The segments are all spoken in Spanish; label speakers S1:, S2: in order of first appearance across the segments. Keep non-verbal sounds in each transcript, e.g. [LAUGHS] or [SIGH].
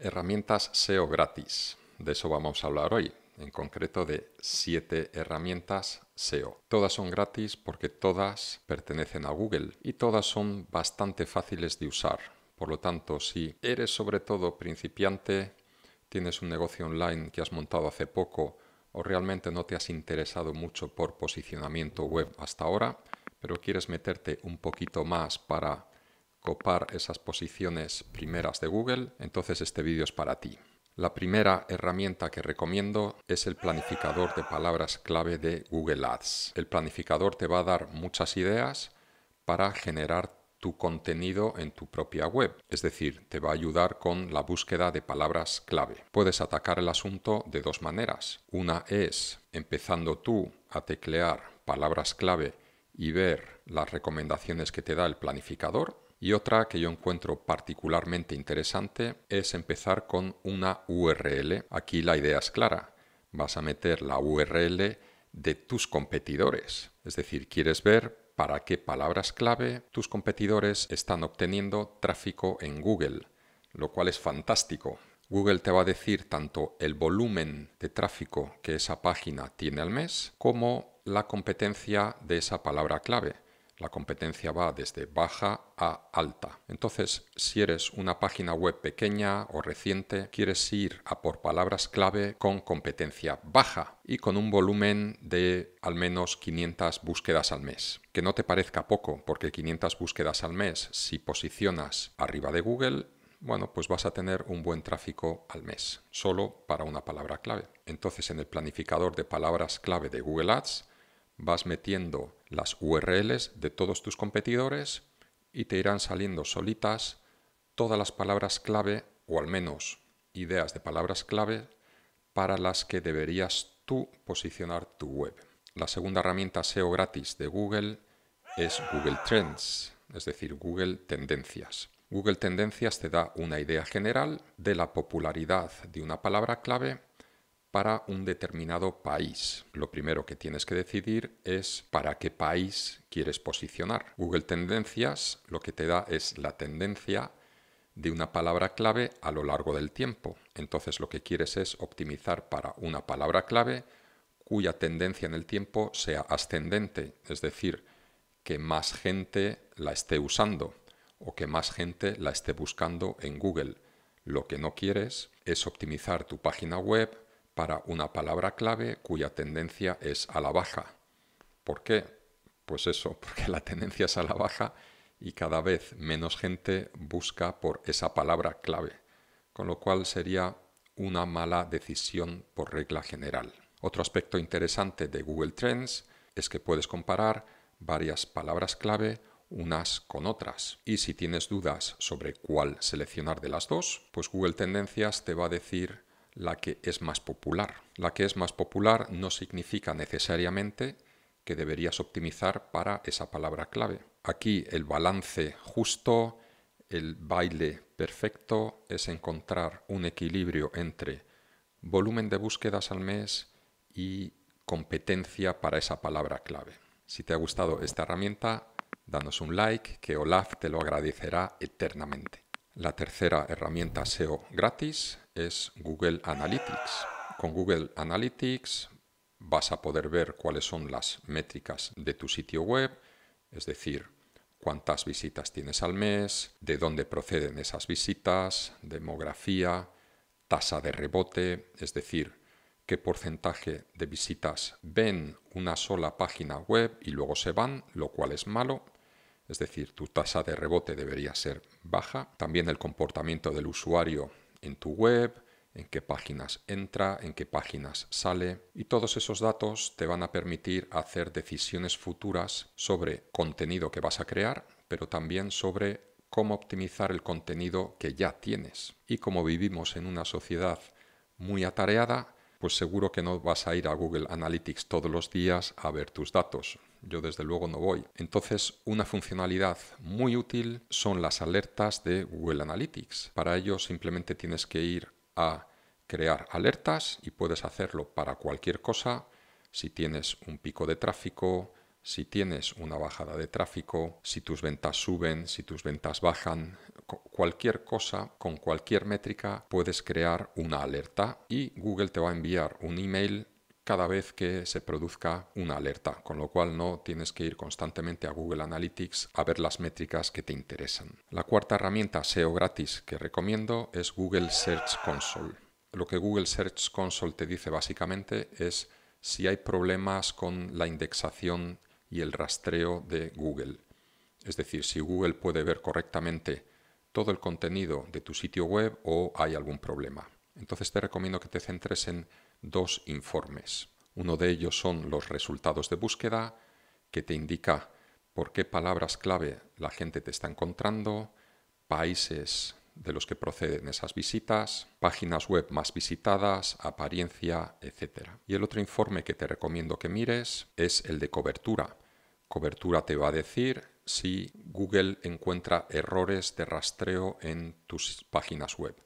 S1: Herramientas SEO gratis. De eso vamos a hablar hoy, en concreto de siete herramientas SEO. Todas son gratis porque todas pertenecen a Google y todas son bastante fáciles de usar. Por lo tanto, si eres sobre todo principiante, tienes un negocio online que has montado hace poco o realmente no te has interesado mucho por posicionamiento web hasta ahora, pero quieres meterte un poquito más para copar esas posiciones primeras de Google, entonces este vídeo es para ti. La primera herramienta que recomiendo es el planificador de palabras clave de Google Ads. El planificador te va a dar muchas ideas para generar tu contenido en tu propia web, es decir, te va a ayudar con la búsqueda de palabras clave. Puedes atacar el asunto de dos maneras. Una es empezando tú a teclear palabras clave y ver las recomendaciones que te da el planificador, y otra que yo encuentro particularmente interesante es empezar con una URL. Aquí la idea es clara. Vas a meter la URL de tus competidores. Es decir, quieres ver para qué palabras clave tus competidores están obteniendo tráfico en Google, lo cual es fantástico. Google te va a decir tanto el volumen de tráfico que esa página tiene al mes como la competencia de esa palabra clave la competencia va desde baja a alta. Entonces, si eres una página web pequeña o reciente, quieres ir a por palabras clave con competencia baja y con un volumen de al menos 500 búsquedas al mes. Que no te parezca poco, porque 500 búsquedas al mes, si posicionas arriba de Google, bueno, pues vas a tener un buen tráfico al mes, solo para una palabra clave. Entonces, en el planificador de palabras clave de Google Ads, vas metiendo las URLs de todos tus competidores y te irán saliendo solitas todas las palabras clave, o al menos ideas de palabras clave, para las que deberías tú posicionar tu web. La segunda herramienta SEO gratis de Google es Google Trends, es decir, Google Tendencias. Google Tendencias te da una idea general de la popularidad de una palabra clave para un determinado país. Lo primero que tienes que decidir es para qué país quieres posicionar. Google Tendencias lo que te da es la tendencia de una palabra clave a lo largo del tiempo. Entonces lo que quieres es optimizar para una palabra clave cuya tendencia en el tiempo sea ascendente, es decir, que más gente la esté usando o que más gente la esté buscando en Google. Lo que no quieres es optimizar tu página web para una palabra clave cuya tendencia es a la baja. ¿Por qué? Pues eso, [LAUGHS] porque la tendencia es a la baja y cada vez menos gente busca por esa palabra clave, con lo cual sería una mala decisión por regla general. Otro aspecto interesante de Google Trends es que puedes comparar varias palabras clave unas con otras. Y si tienes dudas sobre cuál seleccionar de las dos, pues Google Tendencias te va a decir la que es más popular. La que es más popular no significa necesariamente que deberías optimizar para esa palabra clave. Aquí el balance justo, el baile perfecto es encontrar un equilibrio entre volumen de búsquedas al mes y competencia para esa palabra clave. Si te ha gustado esta herramienta, danos un like que Olaf te lo agradecerá eternamente. La tercera herramienta SEO gratis es Google Analytics. Con Google Analytics vas a poder ver cuáles son las métricas de tu sitio web, es decir, cuántas visitas tienes al mes, de dónde proceden esas visitas, demografía, tasa de rebote, es decir, qué porcentaje de visitas ven una sola página web y luego se van, lo cual es malo, es decir, tu tasa de rebote debería ser baja, también el comportamiento del usuario en tu web, en qué páginas entra, en qué páginas sale y todos esos datos te van a permitir hacer decisiones futuras sobre contenido que vas a crear, pero también sobre cómo optimizar el contenido que ya tienes. Y como vivimos en una sociedad muy atareada, pues seguro que no vas a ir a Google Analytics todos los días a ver tus datos. Yo desde luego no voy. Entonces, una funcionalidad muy útil son las alertas de Google Analytics. Para ello simplemente tienes que ir a crear alertas y puedes hacerlo para cualquier cosa, si tienes un pico de tráfico, si tienes una bajada de tráfico, si tus ventas suben, si tus ventas bajan, cualquier cosa, con cualquier métrica, puedes crear una alerta y Google te va a enviar un email cada vez que se produzca una alerta, con lo cual no tienes que ir constantemente a Google Analytics a ver las métricas que te interesan. La cuarta herramienta SEO gratis que recomiendo es Google Search Console. Lo que Google Search Console te dice básicamente es si hay problemas con la indexación y el rastreo de Google. Es decir, si Google puede ver correctamente todo el contenido de tu sitio web o hay algún problema. Entonces te recomiendo que te centres en dos informes. Uno de ellos son los resultados de búsqueda, que te indica por qué palabras clave la gente te está encontrando, países de los que proceden esas visitas, páginas web más visitadas, apariencia, etc. Y el otro informe que te recomiendo que mires es el de cobertura. Cobertura te va a decir si Google encuentra errores de rastreo en tus páginas web.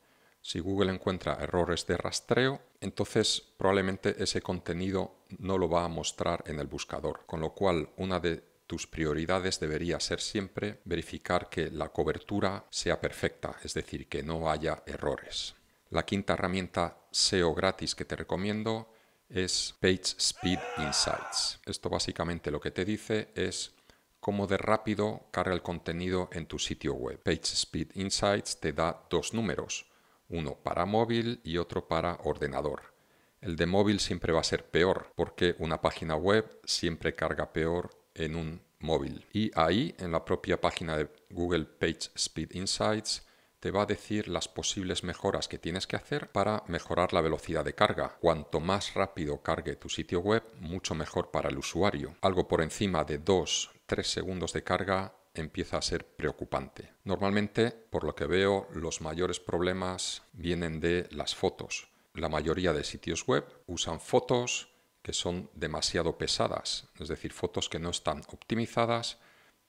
S1: Si Google encuentra errores de rastreo, entonces probablemente ese contenido no lo va a mostrar en el buscador, con lo cual una de tus prioridades debería ser siempre verificar que la cobertura sea perfecta, es decir, que no haya errores. La quinta herramienta SEO gratis que te recomiendo es PageSpeed Insights. Esto básicamente lo que te dice es cómo de rápido carga el contenido en tu sitio web. PageSpeed Insights te da dos números uno para móvil y otro para ordenador. El de móvil siempre va a ser peor porque una página web siempre carga peor en un móvil. Y ahí, en la propia página de Google Page Speed Insights, te va a decir las posibles mejoras que tienes que hacer para mejorar la velocidad de carga. Cuanto más rápido cargue tu sitio web, mucho mejor para el usuario. Algo por encima de 2-3 segundos de carga empieza a ser preocupante. Normalmente, por lo que veo, los mayores problemas vienen de las fotos. La mayoría de sitios web usan fotos que son demasiado pesadas, es decir, fotos que no están optimizadas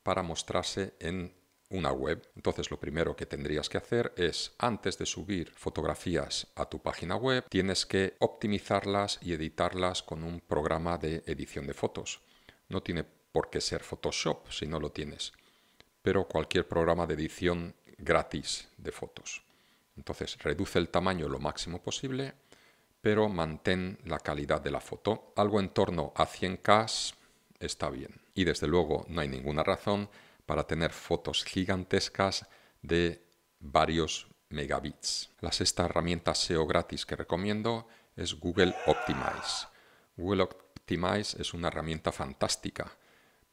S1: para mostrarse en una web. Entonces lo primero que tendrías que hacer es, antes de subir fotografías a tu página web, tienes que optimizarlas y editarlas con un programa de edición de fotos. No tiene por qué ser Photoshop si no lo tienes pero cualquier programa de edición gratis de fotos. Entonces, reduce el tamaño lo máximo posible, pero mantén la calidad de la foto. Algo en torno a 100K está bien. Y desde luego no hay ninguna razón para tener fotos gigantescas de varios megabits. La sexta herramienta SEO gratis que recomiendo es Google Optimize. Google Optimize es una herramienta fantástica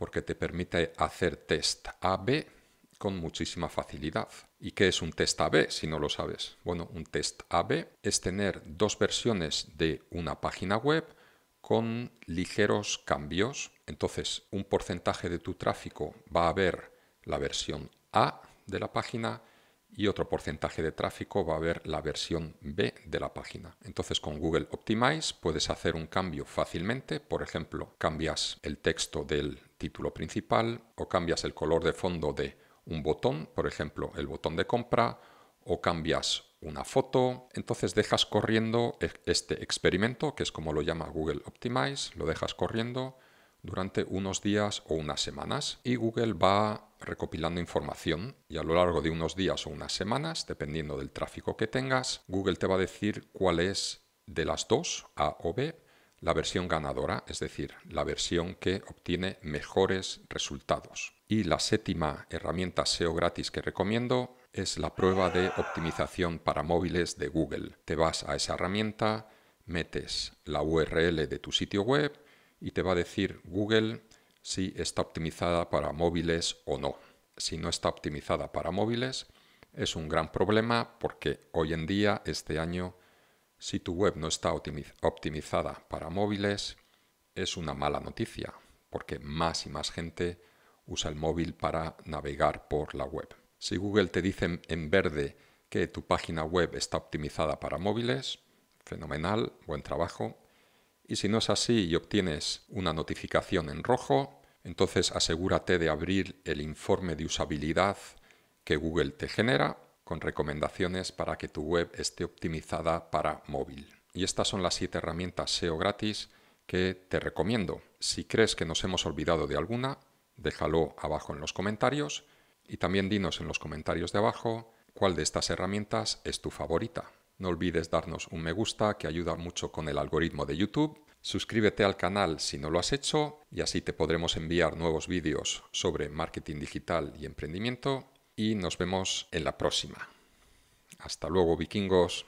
S1: porque te permite hacer test AB con muchísima facilidad. ¿Y qué es un test AB si no lo sabes? Bueno, un test AB es tener dos versiones de una página web con ligeros cambios. Entonces, un porcentaje de tu tráfico va a ver la versión A de la página y otro porcentaje de tráfico va a ver la versión B de la página. Entonces con Google Optimize puedes hacer un cambio fácilmente, por ejemplo, cambias el texto del título principal o cambias el color de fondo de un botón, por ejemplo, el botón de compra, o cambias una foto, entonces dejas corriendo e-, este experimento, que es como lo llama Google Optimize, lo dejas corriendo durante unos días o unas semanas y Google va recopilando información y a lo largo de unos días o unas semanas, dependiendo del tráfico que tengas, Google te va a decir cuál es de las dos, A o B, la versión ganadora, es decir, la versión que obtiene mejores resultados. Y la séptima herramienta SEO gratis que recomiendo es la prueba de optimización para móviles de Google. Te vas a esa herramienta, metes la URL de tu sitio web, y te va a decir Google si está optimizada para móviles o no. Si no está optimizada para móviles, es un gran problema porque hoy en día, este año, si tu web no está optimizada para móviles, es una mala noticia, porque más y más gente usa el móvil para navegar por la web. Si Google te dice en verde que tu página web está optimizada para móviles, fenomenal, buen trabajo. Y si no es así y obtienes una notificación en rojo, entonces asegúrate de abrir el informe de usabilidad que Google te genera con recomendaciones para que tu web esté optimizada para móvil. Y estas son las siete herramientas SEO gratis que te recomiendo. Si crees que nos hemos olvidado de alguna, déjalo abajo en los comentarios y también dinos en los comentarios de abajo cuál de estas herramientas es tu favorita. No olvides darnos un me gusta que ayuda mucho con el algoritmo de YouTube. Suscríbete al canal si no lo has hecho y así te podremos enviar nuevos vídeos sobre marketing digital y emprendimiento y nos vemos en la próxima. Hasta luego vikingos.